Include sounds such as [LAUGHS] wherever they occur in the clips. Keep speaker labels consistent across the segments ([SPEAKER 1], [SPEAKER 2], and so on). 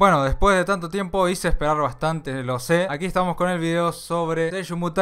[SPEAKER 1] Bueno, después de tanto tiempo hice esperar bastante, lo sé. Aquí estamos con el video sobre Seishumu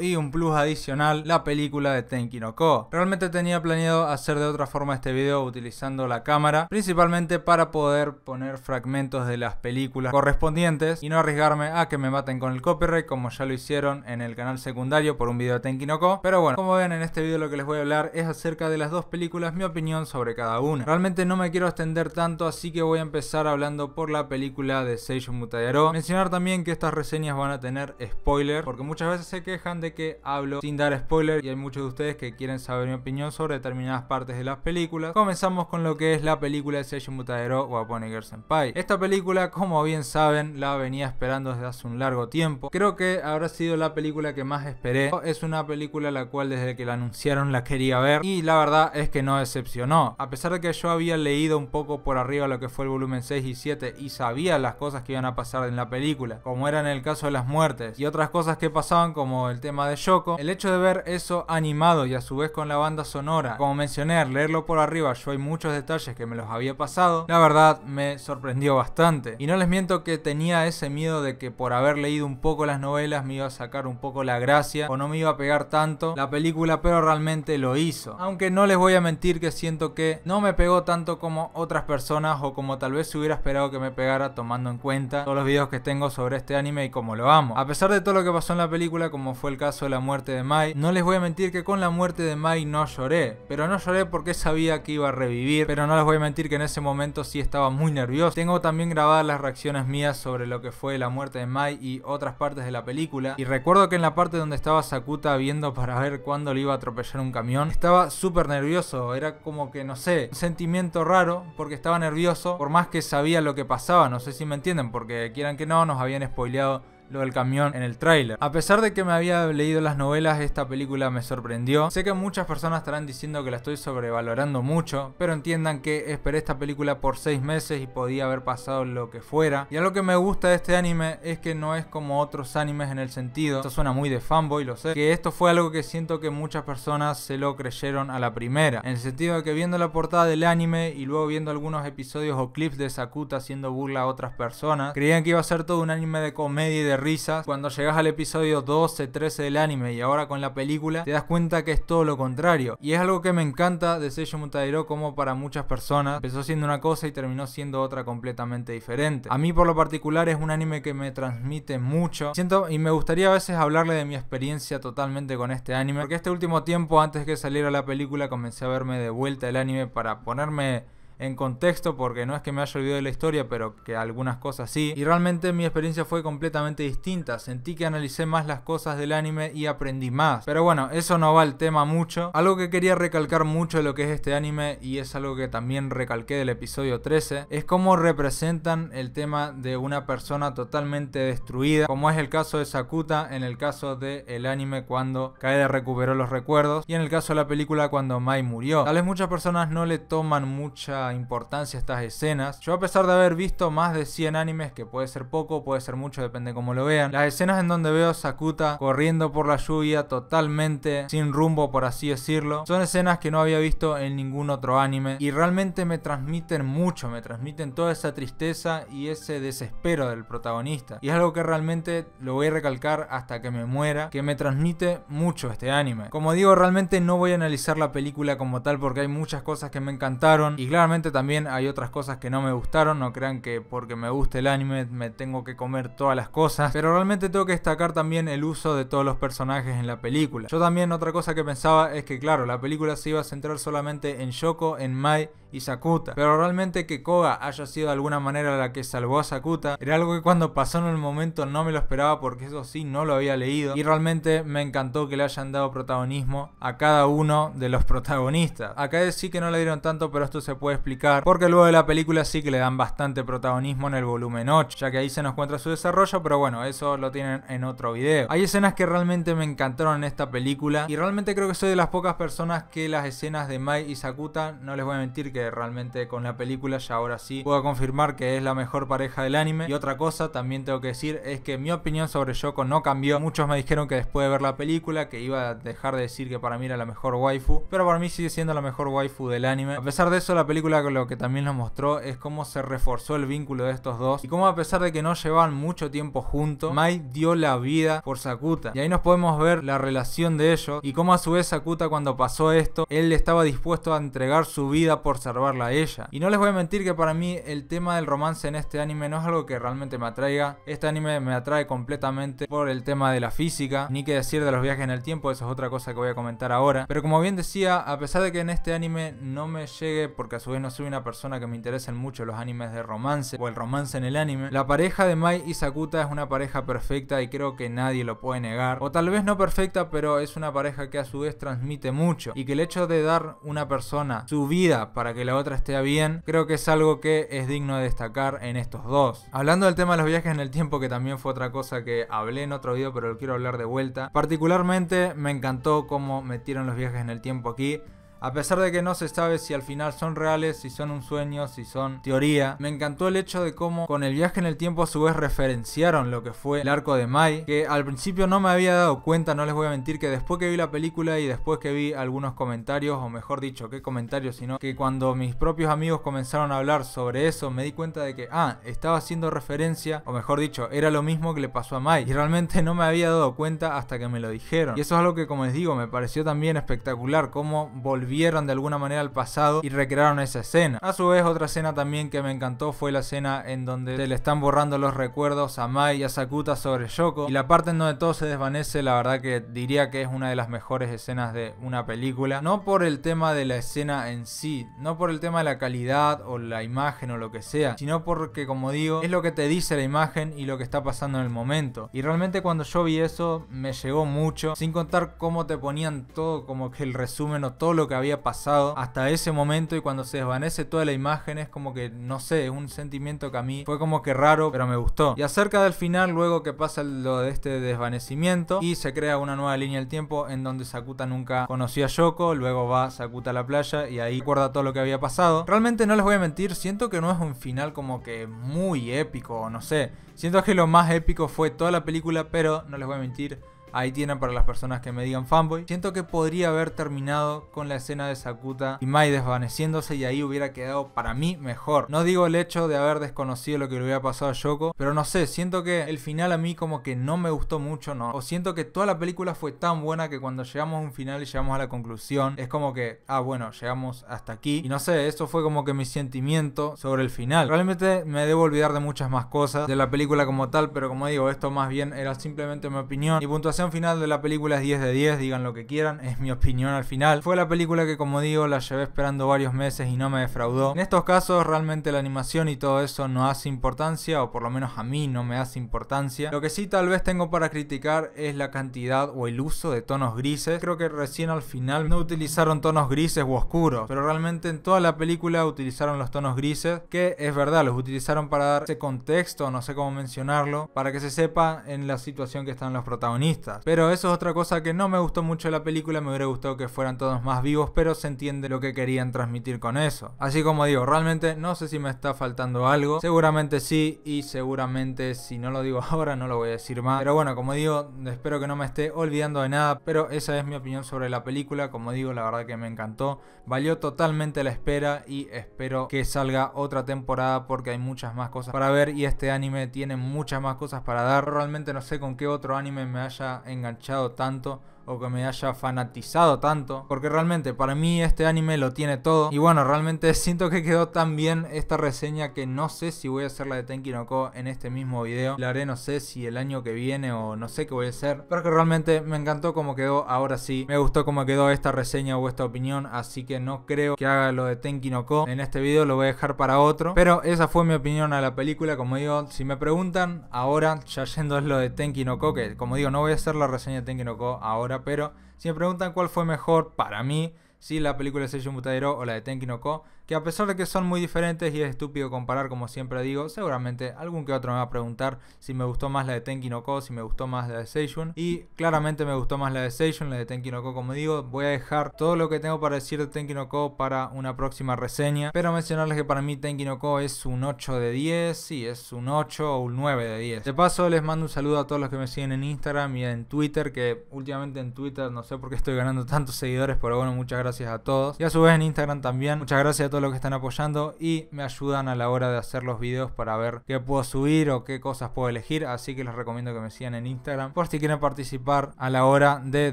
[SPEAKER 1] y un plus adicional, la película de Tenki no Ko. Realmente tenía planeado hacer de otra forma este video utilizando la cámara, principalmente para poder poner fragmentos de las películas correspondientes y no arriesgarme a que me maten con el copyright como ya lo hicieron en el canal secundario por un video de Tenki no Ko. Pero bueno, como ven en este video lo que les voy a hablar es acerca de las dos películas, mi opinión sobre cada una. Realmente no me quiero extender tanto, así que voy a empezar hablando por la película de Seishun Mutayaro. Mencionar también que estas reseñas van a tener spoiler, porque muchas veces se quejan de que hablo sin dar spoiler y hay muchos de ustedes que quieren saber mi opinión sobre determinadas partes de las películas. Comenzamos con lo que es la película de Seishun Mutayaro Wapone Girl Senpai. Esta película, como bien saben, la venía esperando desde hace un largo tiempo. Creo que habrá sido la película que más esperé. Es una película la cual desde que la anunciaron la quería ver y la verdad es que no decepcionó. A pesar de que yo había leído un poco por arriba lo que fue el volumen 6 y 7 y sabía las cosas que iban a pasar en la película, como era en el caso de las muertes y otras cosas que pasaban como el tema de Shoko el hecho de ver eso animado y a su vez con la banda sonora, como mencioné, leerlo por arriba yo hay muchos detalles que me los había pasado, la verdad me sorprendió bastante. Y no les miento que tenía ese miedo de que por haber leído un poco las novelas me iba a sacar un poco la gracia o no me iba a pegar tanto la película, pero realmente lo hizo. Aunque no les voy a mentir que siento que no me pegó tanto como otras personas o como tal vez se hubiera esperado que me pegara tomando en cuenta todos los videos que tengo sobre este anime y cómo lo amo. A pesar de todo lo que pasó en la película, como fue el caso de la muerte de Mai, no les voy a mentir que con la muerte de Mai no lloré, pero no lloré porque sabía que iba a revivir, pero no les voy a mentir que en ese momento sí estaba muy nervioso. Tengo también grabadas las reacciones mías sobre lo que fue la muerte de Mai y otras partes de la película, y recuerdo que en la parte donde estaba Sakuta viendo para ver cuándo le iba a atropellar un camión, estaba súper nervioso, era como que no sé, un sentimiento raro porque estaba nervioso, por más que sabía lo que pasaba no sé si me entienden, porque quieran que no, nos habían spoileado lo del camión en el tráiler. A pesar de que me había leído las novelas, esta película me sorprendió. Sé que muchas personas estarán diciendo que la estoy sobrevalorando mucho, pero entiendan que esperé esta película por 6 meses y podía haber pasado lo que fuera. Y lo que me gusta de este anime es que no es como otros animes en el sentido, esto suena muy de fanboy, lo sé, que esto fue algo que siento que muchas personas se lo creyeron a la primera, en el sentido de que viendo la portada del anime y luego viendo algunos episodios o clips de Sakuta haciendo burla a otras personas, creían que iba a ser todo un anime de comedia y de risas. Cuando llegas al episodio 12, 13 del anime y ahora con la película, te das cuenta que es todo lo contrario. Y es algo que me encanta de Seiyu Mutairo como para muchas personas. Empezó siendo una cosa y terminó siendo otra completamente diferente. A mí por lo particular es un anime que me transmite mucho. Siento y me gustaría a veces hablarle de mi experiencia totalmente con este anime. Porque este último tiempo antes que saliera la película comencé a verme de vuelta el anime para ponerme en contexto porque no es que me haya olvidado de la historia, pero que algunas cosas sí. Y realmente mi experiencia fue completamente distinta. Sentí que analicé más las cosas del anime y aprendí más. Pero bueno, eso no va al tema mucho. Algo que quería recalcar mucho de lo que es este anime y es algo que también recalqué del episodio 13 es cómo representan el tema de una persona totalmente destruida, como es el caso de Sakuta en el caso del el anime cuando Kaede recuperó los recuerdos y en el caso de la película cuando Mai murió. Tal vez muchas personas no le toman mucha importancia importancia estas escenas. Yo a pesar de haber visto más de 100 animes, que puede ser poco, puede ser mucho, depende cómo lo vean, las escenas en donde veo a Sakuta corriendo por la lluvia totalmente sin rumbo, por así decirlo, son escenas que no había visto en ningún otro anime y realmente me transmiten mucho, me transmiten toda esa tristeza y ese desespero del protagonista. Y es algo que realmente lo voy a recalcar hasta que me muera, que me transmite mucho este anime. Como digo, realmente no voy a analizar la película como tal porque hay muchas cosas que me encantaron y claramente también hay otras cosas que no me gustaron, no crean que porque me guste el anime me tengo que comer todas las cosas, pero realmente tengo que destacar también el uso de todos los personajes en la película. Yo también otra cosa que pensaba es que claro, la película se iba a centrar solamente en Yoko, en Mai y Sakuta. Pero realmente que Koga haya sido de alguna manera la que salvó a Sakuta era algo que cuando pasó en el momento no me lo esperaba porque eso sí no lo había leído y realmente me encantó que le hayan dado protagonismo a cada uno de los protagonistas. Acá sí que no le dieron tanto pero esto se puede explicar porque luego de la película sí que le dan bastante protagonismo en el volumen 8 ya que ahí se nos cuenta su desarrollo pero bueno eso lo tienen en otro video. Hay escenas que realmente me encantaron en esta película y realmente creo que soy de las pocas personas que las escenas de Mai y Sakuta no les voy a mentir que realmente con la película ya ahora sí puedo confirmar que es la mejor pareja del anime. Y otra cosa también tengo que decir es que mi opinión sobre Yoko no cambió. Muchos me dijeron que después de ver la película que iba a dejar de decir que para mí era la mejor waifu, pero para mí sigue siendo la mejor waifu del anime. A pesar de eso, la película lo que también nos mostró es cómo se reforzó el vínculo de estos dos y cómo a pesar de que no llevaban mucho tiempo juntos, Mai dio la vida por Sakuta. Y ahí nos podemos ver la relación de ellos y cómo a su vez Sakuta cuando pasó esto, él estaba dispuesto a entregar su vida por Sakuta a ella. Y no les voy a mentir que para mí el tema del romance en este anime no es algo que realmente me atraiga. Este anime me atrae completamente por el tema de la física, ni que decir de los viajes en el tiempo, eso es otra cosa que voy a comentar ahora. Pero como bien decía, a pesar de que en este anime no me llegue, porque a su vez no soy una persona que me interesen mucho los animes de romance o el romance en el anime, la pareja de Mai y Sakuta es una pareja perfecta y creo que nadie lo puede negar. O tal vez no perfecta, pero es una pareja que a su vez transmite mucho y que el hecho de dar una persona su vida para que que la otra esté bien, creo que es algo que es digno de destacar en estos dos. Hablando del tema de los viajes en el tiempo, que también fue otra cosa que hablé en otro video, pero lo quiero hablar de vuelta. Particularmente me encantó cómo metieron los viajes en el tiempo aquí. A pesar de que no se sabe si al final son reales, si son un sueño, si son teoría, me encantó el hecho de cómo con el viaje en el tiempo a su vez referenciaron lo que fue el arco de Mai, que al principio no me había dado cuenta, no les voy a mentir, que después que vi la película y después que vi algunos comentarios, o mejor dicho, qué comentarios, sino que cuando mis propios amigos comenzaron a hablar sobre eso, me di cuenta de que, ah, estaba haciendo referencia, o mejor dicho, era lo mismo que le pasó a Mai, y realmente [LAUGHS] no me había dado cuenta hasta que me lo dijeron. Y eso es algo que, como les digo, me pareció también espectacular, cómo volvió vieron de alguna manera el pasado y recrearon esa escena. A su vez, otra escena también que me encantó fue la escena en donde se le están borrando los recuerdos a Mai y a Sakuta sobre Yoko. Y la parte en donde todo se desvanece, la verdad que diría que es una de las mejores escenas de una película. No por el tema de la escena en sí, no por el tema de la calidad o la imagen o lo que sea, sino porque, como digo, es lo que te dice la imagen y lo que está pasando en el momento. Y realmente cuando yo vi eso, me llegó mucho, sin contar cómo te ponían todo como que el resumen o todo lo que había pasado hasta ese momento y cuando se desvanece toda la imagen es como que, no sé, es un sentimiento que a mí fue como que raro, pero me gustó. Y acerca del final, luego que pasa lo de este desvanecimiento y se crea una nueva línea del tiempo en donde Sakuta nunca conoció a Yoko, luego va Sakuta a la playa y ahí recuerda todo lo que había pasado. Realmente no les voy a mentir, siento que no es un final como que muy épico, no sé. Siento que lo más épico fue toda la película, pero no les voy a mentir Ahí tienen para las personas que me digan fanboy. Siento que podría haber terminado con la escena de Sakuta y Mai desvaneciéndose y ahí hubiera quedado para mí mejor. No digo el hecho de haber desconocido lo que le hubiera pasado a Yoko, pero no sé, siento que el final a mí como que no me gustó mucho, ¿no? O siento que toda la película fue tan buena que cuando llegamos a un final y llegamos a la conclusión, es como que, ah, bueno, llegamos hasta aquí. Y no sé, eso fue como que mi sentimiento sobre el final. Realmente me debo olvidar de muchas más cosas de la película como tal, pero como digo, esto más bien era simplemente mi opinión y punto puntuación final de la película es 10 de 10, digan lo que quieran, es mi opinión al final. Fue la película que como digo la llevé esperando varios meses y no me defraudó. En estos casos realmente la animación y todo eso no hace importancia, o por lo menos a mí no me hace importancia. Lo que sí tal vez tengo para criticar es la cantidad o el uso de tonos grises. Creo que recién al final no utilizaron tonos grises u oscuros, pero realmente en toda la película utilizaron los tonos grises, que es verdad, los utilizaron para dar ese contexto, no sé cómo mencionarlo, para que se sepa en la situación que están los protagonistas. Pero eso es otra cosa que no me gustó mucho de la película, me hubiera gustado que fueran todos más vivos, pero se entiende lo que querían transmitir con eso. Así como digo, realmente no sé si me está faltando algo, seguramente sí y seguramente si no lo digo [LAUGHS] ahora no lo voy a decir más. Pero bueno, como digo, espero que no me esté olvidando de nada, pero esa es mi opinión sobre la película, como digo, la verdad que me encantó, valió totalmente la espera y espero que salga otra temporada porque hay muchas más cosas para ver y este anime tiene muchas más cosas para dar. Realmente no sé con qué otro anime me haya enganchado tanto o que me haya fanatizado tanto, porque realmente para mí este anime lo tiene todo. Y bueno, realmente [LAUGHS] siento que quedó tan bien esta reseña que no sé si voy a hacer la de Tenki no Ko en este mismo video. La haré no sé si el año que viene o no sé qué voy a hacer, pero que realmente me encantó cómo quedó ahora sí. Me gustó cómo quedó esta reseña o esta opinión, así que no creo que haga lo de Tenki no Ko en este video, lo voy a dejar para otro. Pero esa fue mi opinión a la película, como digo, si me preguntan ahora, ya yendo es lo de Tenki no Ko, que como digo, no voy a hacer la reseña de Tenki no Ko ahora, pero si me preguntan cuál fue mejor para mí, si la película de Seijun Butairo o la de Tenki no Ko, que a pesar de que son muy diferentes y es estúpido comparar como siempre digo, seguramente algún que otro me va a preguntar si me gustó más la de Tenki no Ko, si me gustó más la de Seishun y claramente me gustó más la de Seishun, la de Tenki no Ko como digo, voy a dejar todo lo que tengo para decir de Tenki no Ko para una próxima reseña, pero mencionarles que para mí Tenki no Ko es un 8 de 10, sí, es un 8 o un 9 de 10. De paso les mando un saludo a todos los que me siguen en Instagram y en Twitter, que últimamente en Twitter no sé por qué estoy ganando tantos seguidores, pero bueno, muchas gracias gracias a todos. Y a su vez en Instagram también, muchas gracias a todos los que están apoyando y me ayudan a la hora de hacer los videos para ver qué puedo subir o qué cosas puedo elegir. Así que les recomiendo que me sigan en Instagram por si quieren participar a la hora de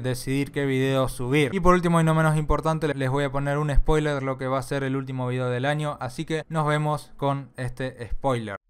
[SPEAKER 1] decidir qué video subir. Y por último y no menos importante, les voy a poner un spoiler lo que va a ser el último video del año. Así que nos vemos con este spoiler.